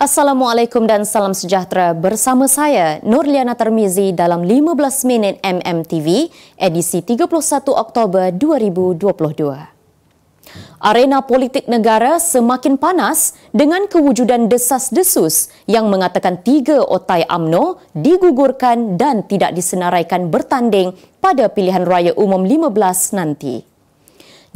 Assalamualaikum dan salam sejahtera bersama saya Nurliana Termizi dalam 15 minit MMTV edisi 31 Oktober 2022. Arena politik negara semakin panas dengan kewujudan desas-desus yang mengatakan tiga otai AMNO digugurkan dan tidak disenaraikan bertanding pada pilihan raya umum 15 nanti.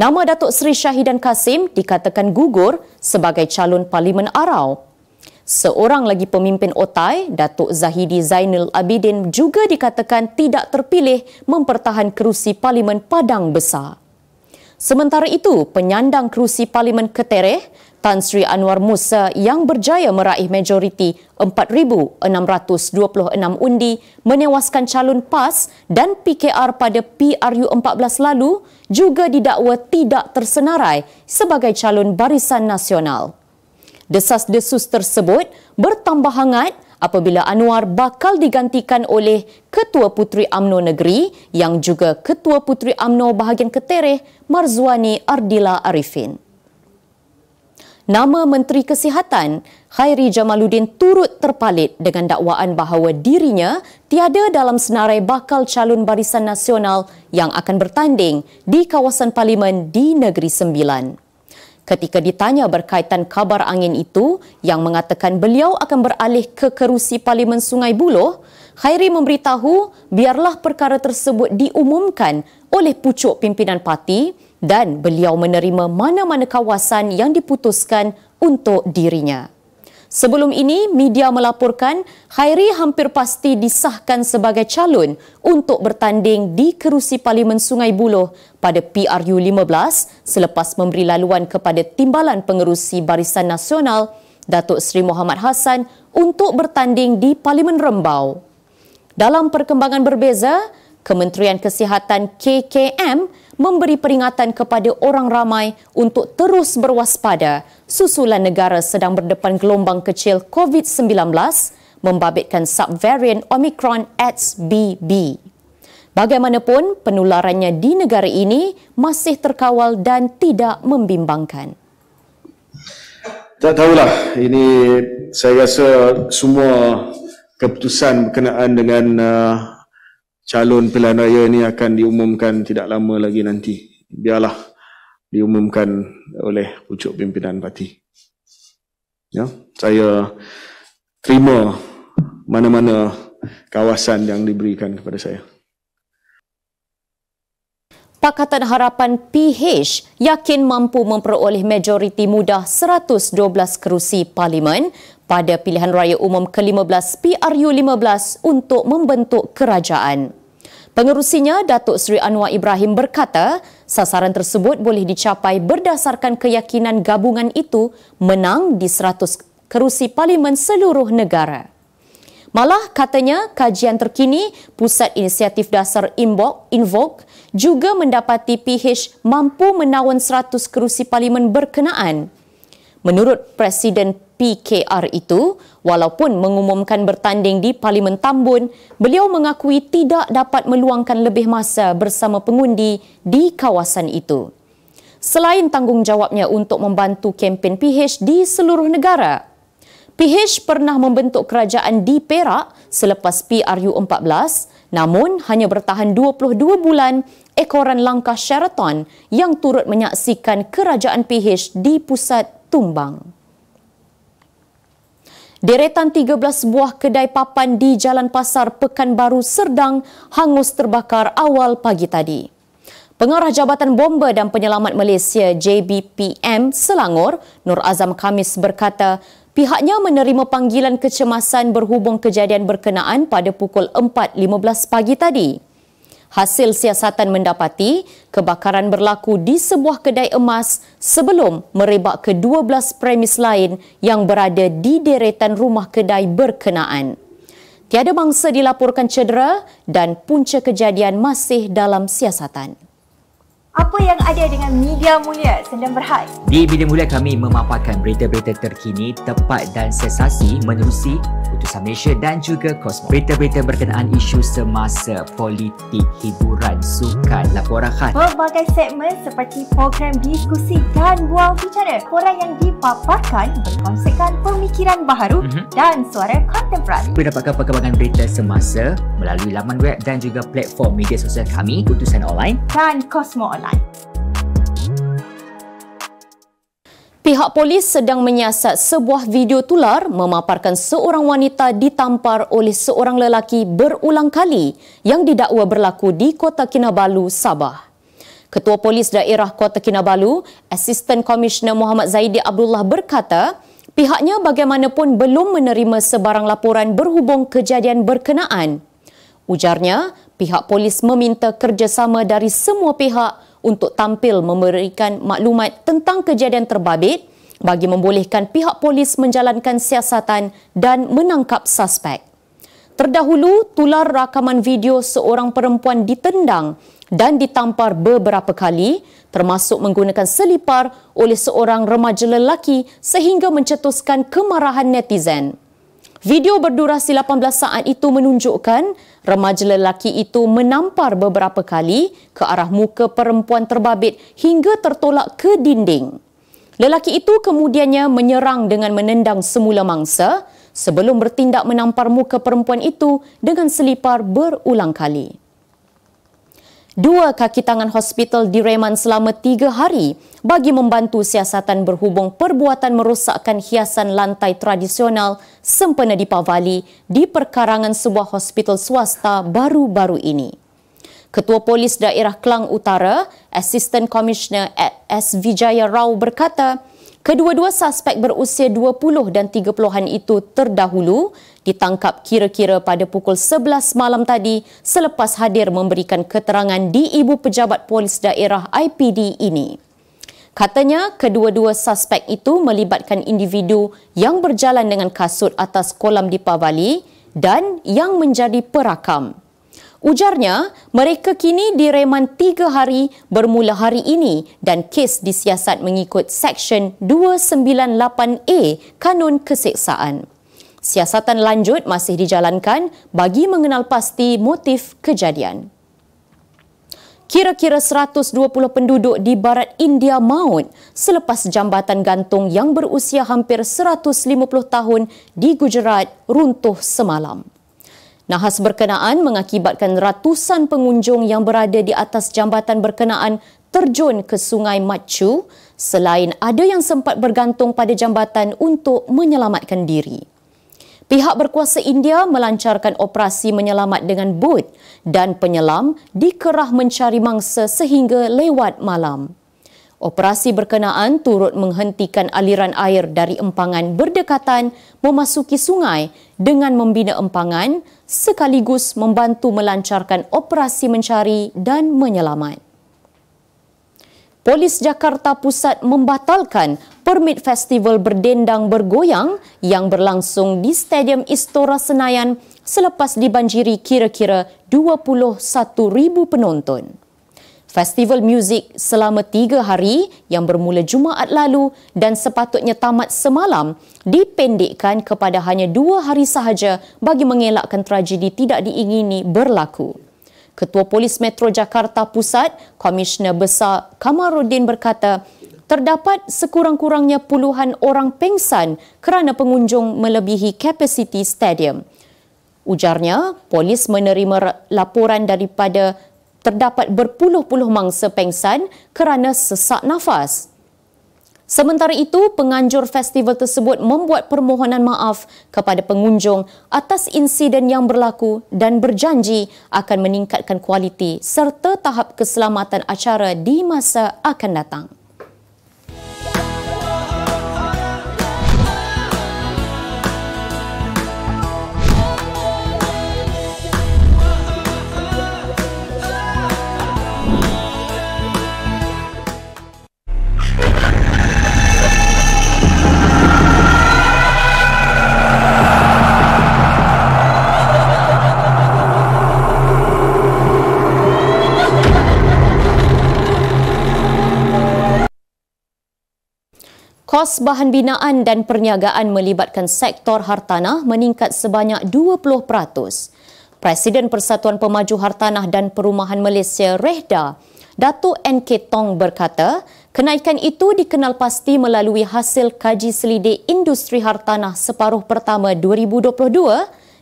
Nama Datuk Seri Syahidan Kasim dikatakan gugur sebagai calon Parlimen Arau Seorang lagi pemimpin Otai, Datuk Zahidi Zainal Abidin juga dikatakan tidak terpilih mempertahan kerusi Parlimen Padang Besar. Sementara itu, penyandang kerusi Parlimen Ketereh, Tan Sri Anwar Musa yang berjaya meraih majoriti 4,626 undi menewaskan calon PAS dan PKR pada PRU14 lalu juga didakwa tidak tersenarai sebagai calon barisan nasional. Desas-desus tersebut bertambah hangat apabila Anwar bakal digantikan oleh Ketua Puteri AMNO Negeri yang juga Ketua Puteri AMNO Bahagian Ketereh Marzuani Ardila Arifin. Nama Menteri Kesihatan Khairi Jamaluddin turut terpalit dengan dakwaan bahawa dirinya tiada dalam senarai bakal calon Barisan Nasional yang akan bertanding di kawasan parlimen di Negeri Sembilan ketika ditanya berkaitan kabar angin itu yang mengatakan beliau akan beralih ke kerusi Parlimen Sungai Buloh, Khairi memberitahu biarlah perkara tersebut diumumkan oleh pucuk pimpinan parti dan beliau menerima mana-mana kawasan yang diputuskan untuk dirinya. Sebelum ini, media melaporkan Khairi hampir pasti disahkan sebagai calon untuk bertanding di kerusi Parlimen Sungai Buloh pada PRU15 selepas memberi laluan kepada Timbalan Pengerusi Barisan Nasional Datuk Seri Muhammad Hassan untuk bertanding di Parlimen Rembau. Dalam perkembangan berbeza, Kementerian Kesihatan KKM memberi peringatan kepada orang ramai untuk terus berwaspada susulan negara sedang berdepan gelombang kecil COVID-19 membabitkan subvarian Omicron XBB. Bagaimanapun, penularannya di negara ini masih terkawal dan tidak membimbangkan. Tak tahulah, ini saya rasa semua keputusan berkenaan dengan uh, calon pilihan raya ini akan diumumkan tidak lama lagi nanti. Biarlah diumumkan oleh pucuk pimpinan parti. Ya, saya terima mana-mana kawasan yang diberikan kepada saya. Pakatan Harapan PH yakin mampu memperoleh majoriti mudah 112 kerusi parlimen pada pilihan raya umum ke-15 PRU15 untuk membentuk kerajaan. Pengerusinya Datuk Seri Anwar Ibrahim berkata, sasaran tersebut boleh dicapai berdasarkan keyakinan gabungan itu menang di 100 kerusi parlimen seluruh negara. Malah katanya kajian terkini Pusat Inisiatif Dasar Invok Invok juga mendapati PH mampu menawan 100 kerusi parlimen berkenaan. Menurut Presiden PKR itu, walaupun mengumumkan bertanding di Parlimen Tambun, beliau mengakui tidak dapat meluangkan lebih masa bersama pengundi di kawasan itu. Selain tanggungjawabnya untuk membantu kempen PH di seluruh negara, PH pernah membentuk kerajaan di Perak selepas PRU14 namun hanya bertahan 22 bulan ekoran langkah Sheraton yang turut menyaksikan kerajaan PH di pusat tumbang. Deretan 13 buah kedai papan di Jalan Pasar Pekanbaru Serdang hangus terbakar awal pagi tadi. Pengarah Jabatan Bomba dan Penyelamat Malaysia JBPM Selangor, Nur Azam Kamis berkata, pihaknya menerima panggilan kecemasan berhubung kejadian berkenaan pada pukul 4.15 pagi tadi hasil siasatan mendapati kebakaran berlaku di sebuah kedai emas sebelum merebak ke 12 premis lain yang berada di deretan rumah kedai berkenaan. Tiada mangsa dilaporkan cedera dan punca kejadian masih dalam siasatan. Apa yang ada dengan Media Mulia sedang Berhad? Di Media Mulia kami memaparkan berita-berita terkini, tepat dan sensasi menerusi Kisah Malaysia dan juga Kosmo. Berita-berita berkenaan isu semasa, politik, hiburan, sukan, laporan khas. Pelbagai segmen seperti program diskusi dan buang bicara. Korang yang dipaparkan berkonsepkan pemikiran baharu mm-hmm. dan suara kontemporari. Boleh dapatkan perkembangan berita semasa melalui laman web dan juga platform media sosial kami, Putusan Online dan Kosmo Online. Pihak polis sedang menyiasat sebuah video tular memaparkan seorang wanita ditampar oleh seorang lelaki berulang kali yang didakwa berlaku di Kota Kinabalu, Sabah. Ketua Polis Daerah Kota Kinabalu, Assistant Commissioner Muhammad Zaidi Abdullah berkata, pihaknya bagaimanapun belum menerima sebarang laporan berhubung kejadian berkenaan. Ujarnya, pihak polis meminta kerjasama dari semua pihak untuk tampil memberikan maklumat tentang kejadian terbabit bagi membolehkan pihak polis menjalankan siasatan dan menangkap suspek. Terdahulu, tular rakaman video seorang perempuan ditendang dan ditampar beberapa kali termasuk menggunakan selipar oleh seorang remaja lelaki sehingga mencetuskan kemarahan netizen. Video berdurasi 18 saat itu menunjukkan remaja lelaki itu menampar beberapa kali ke arah muka perempuan terbabit hingga tertolak ke dinding. Lelaki itu kemudiannya menyerang dengan menendang semula mangsa sebelum bertindak menampar muka perempuan itu dengan selipar berulang kali dua kaki tangan hospital direman selama tiga hari bagi membantu siasatan berhubung perbuatan merosakkan hiasan lantai tradisional sempena di Pavali di perkarangan sebuah hospital swasta baru-baru ini. Ketua Polis Daerah Kelang Utara, Assistant Commissioner S. Vijaya Rao berkata, Kedua-dua suspek berusia 20 dan 30-an itu terdahulu ditangkap kira-kira pada pukul 11 malam tadi selepas hadir memberikan keterangan di ibu pejabat polis daerah IPD ini. Katanya kedua-dua suspek itu melibatkan individu yang berjalan dengan kasut atas kolam di pabali dan yang menjadi perakam. Ujarnya, mereka kini direman tiga hari bermula hari ini dan kes disiasat mengikut Seksyen 298A Kanun Keseksaan. Siasatan lanjut masih dijalankan bagi mengenal pasti motif kejadian. Kira-kira 120 penduduk di barat India maut selepas jambatan gantung yang berusia hampir 150 tahun di Gujarat runtuh semalam. Nahas berkenaan mengakibatkan ratusan pengunjung yang berada di atas jambatan berkenaan terjun ke Sungai Machu selain ada yang sempat bergantung pada jambatan untuk menyelamatkan diri. Pihak berkuasa India melancarkan operasi menyelamat dengan bot dan penyelam dikerah mencari mangsa sehingga lewat malam. Operasi berkenaan turut menghentikan aliran air dari empangan berdekatan memasuki sungai dengan membina empangan sekaligus membantu melancarkan operasi mencari dan menyelamat. Polis Jakarta Pusat membatalkan permit festival berdendang bergoyang yang berlangsung di Stadium Istora Senayan selepas dibanjiri kira-kira 21,000 penonton festival muzik selama tiga hari yang bermula Jumaat lalu dan sepatutnya tamat semalam dipendekkan kepada hanya dua hari sahaja bagi mengelakkan tragedi tidak diingini berlaku. Ketua Polis Metro Jakarta Pusat, Komisioner Besar Kamarudin berkata, terdapat sekurang-kurangnya puluhan orang pengsan kerana pengunjung melebihi kapasiti stadium. Ujarnya, polis menerima laporan daripada terdapat berpuluh-puluh mangsa pengsan kerana sesak nafas. Sementara itu, penganjur festival tersebut membuat permohonan maaf kepada pengunjung atas insiden yang berlaku dan berjanji akan meningkatkan kualiti serta tahap keselamatan acara di masa akan datang. Kos bahan binaan dan perniagaan melibatkan sektor hartanah meningkat sebanyak 20%. Presiden Persatuan Pemaju Hartanah dan Perumahan Malaysia Rehda, Datuk NK Tong berkata, kenaikan itu dikenal pasti melalui hasil kaji selidik industri hartanah separuh pertama 2022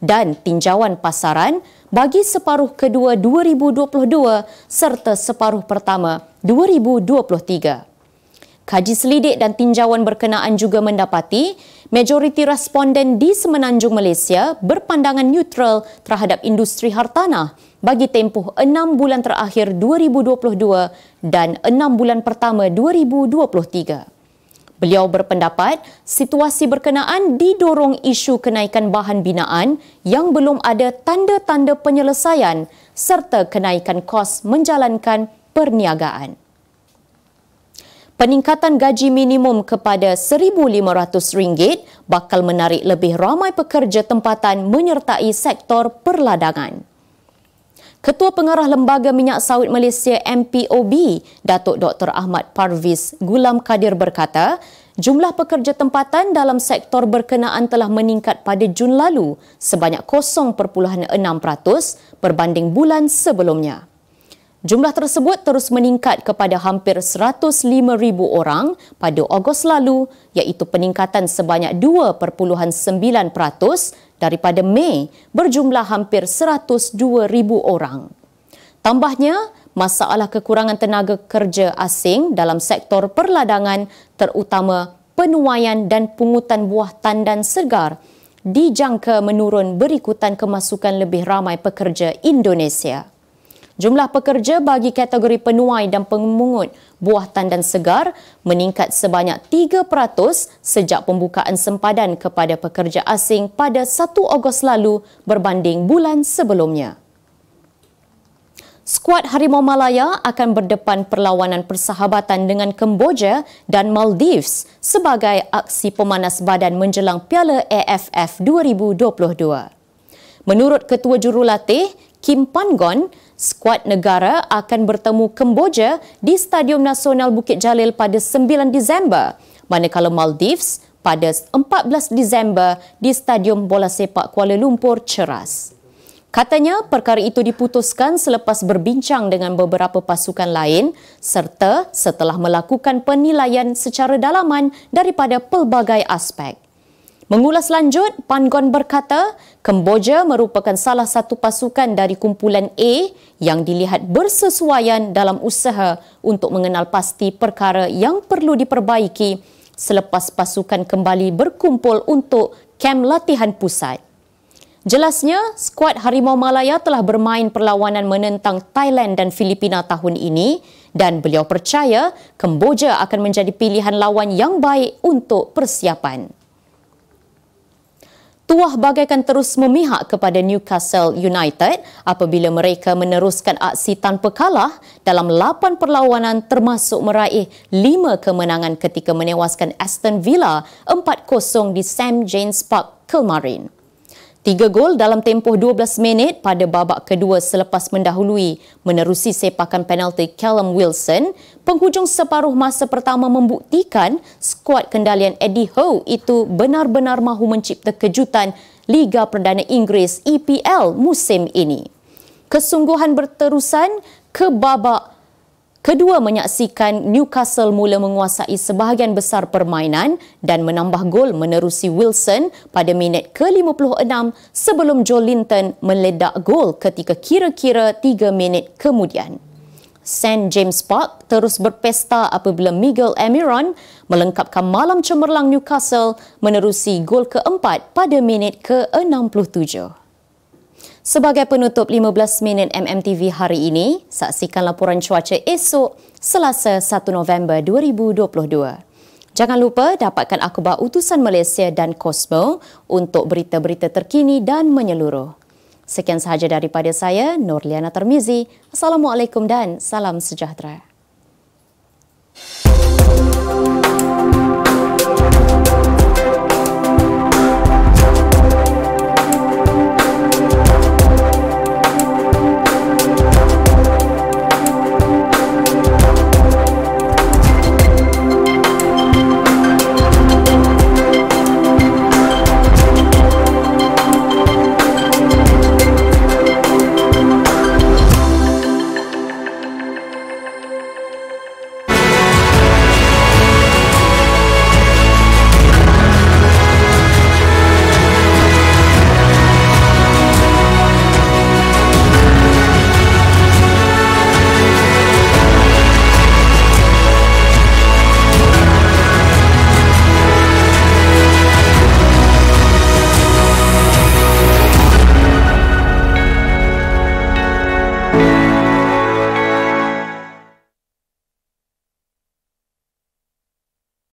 dan tinjauan pasaran bagi separuh kedua 2022 serta separuh pertama 2023. Kaji selidik dan tinjauan berkenaan juga mendapati majoriti responden di Semenanjung Malaysia berpandangan neutral terhadap industri hartanah bagi tempoh 6 bulan terakhir 2022 dan 6 bulan pertama 2023. Beliau berpendapat situasi berkenaan didorong isu kenaikan bahan binaan yang belum ada tanda-tanda penyelesaian serta kenaikan kos menjalankan perniagaan. Peningkatan gaji minimum kepada RM1,500 bakal menarik lebih ramai pekerja tempatan menyertai sektor perladangan. Ketua Pengarah Lembaga Minyak Sawit Malaysia MPOB, Datuk Dr. Ahmad Parviz Gulam Kadir berkata, jumlah pekerja tempatan dalam sektor berkenaan telah meningkat pada Jun lalu sebanyak 0.6% berbanding bulan sebelumnya. Jumlah tersebut terus meningkat kepada hampir 105,000 orang pada Ogos lalu iaitu peningkatan sebanyak 2.9% daripada Mei berjumlah hampir 102,000 orang. Tambahnya, masalah kekurangan tenaga kerja asing dalam sektor perladangan terutama penuaian dan pungutan buah tandan segar dijangka menurun berikutan kemasukan lebih ramai pekerja Indonesia jumlah pekerja bagi kategori penuai dan pengemungut buah tandan segar meningkat sebanyak 3% sejak pembukaan sempadan kepada pekerja asing pada 1 Ogos lalu berbanding bulan sebelumnya. Skuad Harimau Malaya akan berdepan perlawanan persahabatan dengan Kemboja dan Maldives sebagai aksi pemanas badan menjelang Piala AFF 2022. Menurut Ketua Jurulatih, Kim Pan-gon, skuad negara akan bertemu Kemboja di Stadium Nasional Bukit Jalil pada 9 Disember, manakala Maldives pada 14 Disember di Stadium Bola Sepak Kuala Lumpur Ceras. Katanya perkara itu diputuskan selepas berbincang dengan beberapa pasukan lain serta setelah melakukan penilaian secara dalaman daripada pelbagai aspek. Mengulas lanjut, Pangon berkata, Kemboja merupakan salah satu pasukan dari kumpulan A yang dilihat bersesuaian dalam usaha untuk mengenal pasti perkara yang perlu diperbaiki selepas pasukan kembali berkumpul untuk kem latihan pusat. Jelasnya, skuad Harimau Malaya telah bermain perlawanan menentang Thailand dan Filipina tahun ini dan beliau percaya Kemboja akan menjadi pilihan lawan yang baik untuk persiapan tuah bagaikan terus memihak kepada Newcastle United apabila mereka meneruskan aksi tanpa kalah dalam lapan perlawanan termasuk meraih lima kemenangan ketika menewaskan Aston Villa 4-0 di Sam James Park Kilmarnock. Tiga gol dalam tempoh 12 minit pada babak kedua selepas mendahului menerusi sepakan penalti Callum Wilson, penghujung separuh masa pertama membuktikan skuad kendalian Eddie Howe itu benar-benar mahu mencipta kejutan Liga Perdana Inggeris EPL musim ini. Kesungguhan berterusan ke babak Kedua menyaksikan Newcastle mula menguasai sebahagian besar permainan dan menambah gol menerusi Wilson pada minit ke-56 sebelum Joe Linton meledak gol ketika kira-kira 3 minit kemudian. St. James Park terus berpesta apabila Miguel Amiron melengkapkan malam cemerlang Newcastle menerusi gol keempat pada minit ke-67. Sebagai penutup 15 minit MMTV hari ini, saksikan laporan cuaca esok Selasa 1 November 2022. Jangan lupa dapatkan akhbar utusan Malaysia dan Cosmo untuk berita-berita terkini dan menyeluruh. Sekian sahaja daripada saya, Nurliana Termizi. Assalamualaikum dan salam sejahtera.